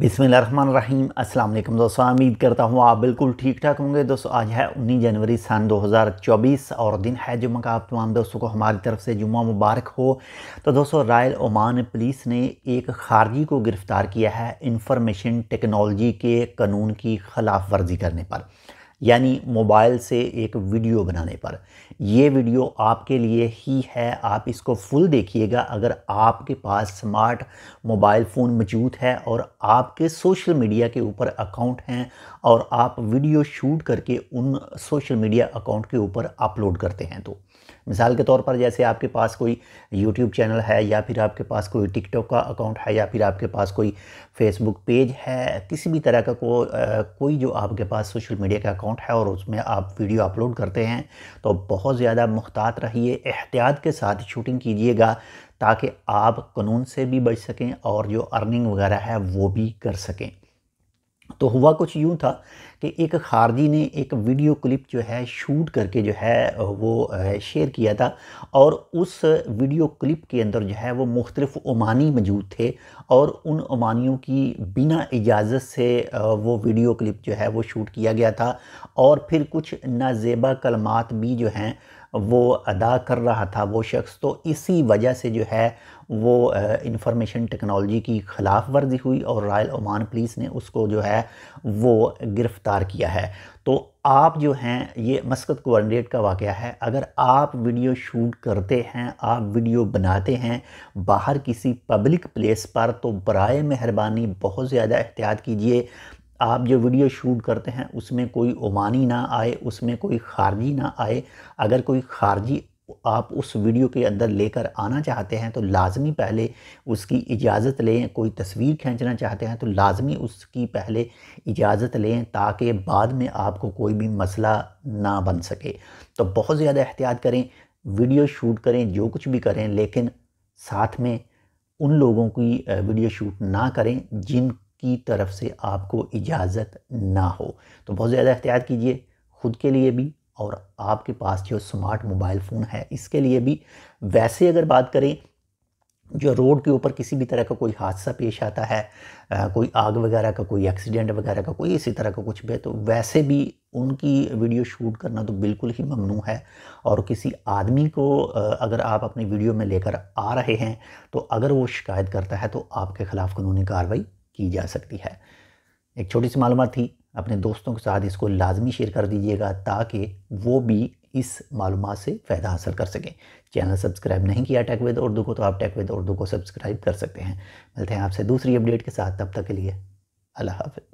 बिसमीम अस्सलाम वालेकुम दोस्तों उम्मीद करता हूँ आप बिल्कुल ठीक ठाक होंगे दोस्तों आज है उन्नीस जनवरी सन 2024 और दिन है जुम्मे का आप तमाम दोस्तों को हमारी तरफ से जुम्मा मुबारक हो तो दोस्तों रायल ओमान पुलिस ने एक खारजी को गिरफ़्तार किया है इंफॉर्मेशन टेक्नोलॉजी के कानून की खिलाफ वर्जी करने पर यानी मोबाइल से एक वीडियो बनाने पर ये वीडियो आपके लिए ही है आप इसको फुल देखिएगा अगर आपके पास स्मार्ट मोबाइल फ़ोन मौजूद है और आपके सोशल मीडिया के ऊपर अकाउंट हैं और आप वीडियो शूट करके उन सोशल मीडिया अकाउंट के ऊपर अपलोड करते हैं तो मिसाल के तौर पर जैसे आपके पास कोई यूट्यूब चैनल है या फिर आपके पास कोई टिकटॉक का अकाउंट है या फिर आपके पास कोई फेसबुक पेज है किसी भी तरह का को आ, कोई जो आपके पास सोशल मीडिया का अकाउंट है और उसमें आप वीडियो अपलोड करते हैं तो बहुत बहुत ज़्यादा मुख्तात रहिए एहतियात के साथ शूटिंग कीजिएगा ताकि आप कानून से भी बच सकें और जो अर्निंग वगैरह है वो भी कर सकें तो हुआ कुछ यूँ था कि एक खारजी ने एक वीडियो क्लिप जो है शूट करके जो है वो शेयर किया था और उस वीडियो क्लिप के अंदर जो है वो मुख्तलिफ़ ओमानी मौजूद थे और उन ओमानियों की बिना इजाज़त से वो वीडियो क्लिप जो है वो शूट किया गया था और फिर कुछ नाजेबा कलमात भी जो हैं वो अदा कर रहा था वो शख्स तो इसी वजह से जो है वो इंफॉर्मेशन टेक्नोलॉजी की ख़िलाफ़ वर्जी हुई और रॉयल ओमान पुलिस ने उसको जो है वो गिरफ़्तार किया है तो आप जो हैं ये मस्कत कोऑर्डिनेट का वाक़ है अगर आप वीडियो शूट करते हैं आप वीडियो बनाते हैं बाहर किसी पब्लिक प्लेस पर तो बर मेहरबानी बहुत ज़्यादा एहतियात कीजिए आप जो वीडियो शूट करते हैं उसमें कोई ओमानी ना आए उसमें कोई खारजी ना आए अगर कोई खारजी आप उस वीडियो के अंदर लेकर आना चाहते हैं तो लाजमी पहले उसकी इजाज़त लें कोई तस्वीर खींचना चाहते हैं तो लाजमी उसकी पहले इजाज़त लें ताकि बाद में आपको कोई भी मसला ना बन सके तो बहुत ज़्यादा एहतियात करें वीडियो शूट करें जो कुछ भी करें लेकिन साथ में उन लोगों की वीडियो शूट ना करें जिन की तरफ से आपको इजाज़त ना हो तो बहुत ज़्यादा एहतियात कीजिए ख़ुद के लिए भी और आपके पास जो स्मार्ट मोबाइल फ़ोन है इसके लिए भी वैसे अगर बात करें जो रोड के ऊपर किसी भी तरह का कोई हादसा पेश आता है आ, कोई आग वगैरह का कोई एक्सीडेंट वगैरह का कोई इसी तरह का कुछ भी है तो वैसे भी उनकी वीडियो शूट करना तो बिल्कुल ही ममनू है और किसी आदमी को अगर आप अपनी वीडियो में लेकर आ रहे हैं तो अगर वो शिकायत करता है तो आपके ख़िलाफ़ कानूनी कार्रवाई की जा सकती है एक छोटी सी मालूम थी अपने दोस्तों के साथ इसको लाजमी शेयर कर दीजिएगा ताकि वो भी इस मालूम से फ़ायदा हासिल कर सकें चैनल सब्सक्राइब नहीं किया टेक विद उर्दू को तो आप टेक विद उर्दू को सब्सक्राइब कर सकते हैं मिलते हैं आपसे दूसरी अपडेट के साथ तब तक के लिए अल्लाह हाफ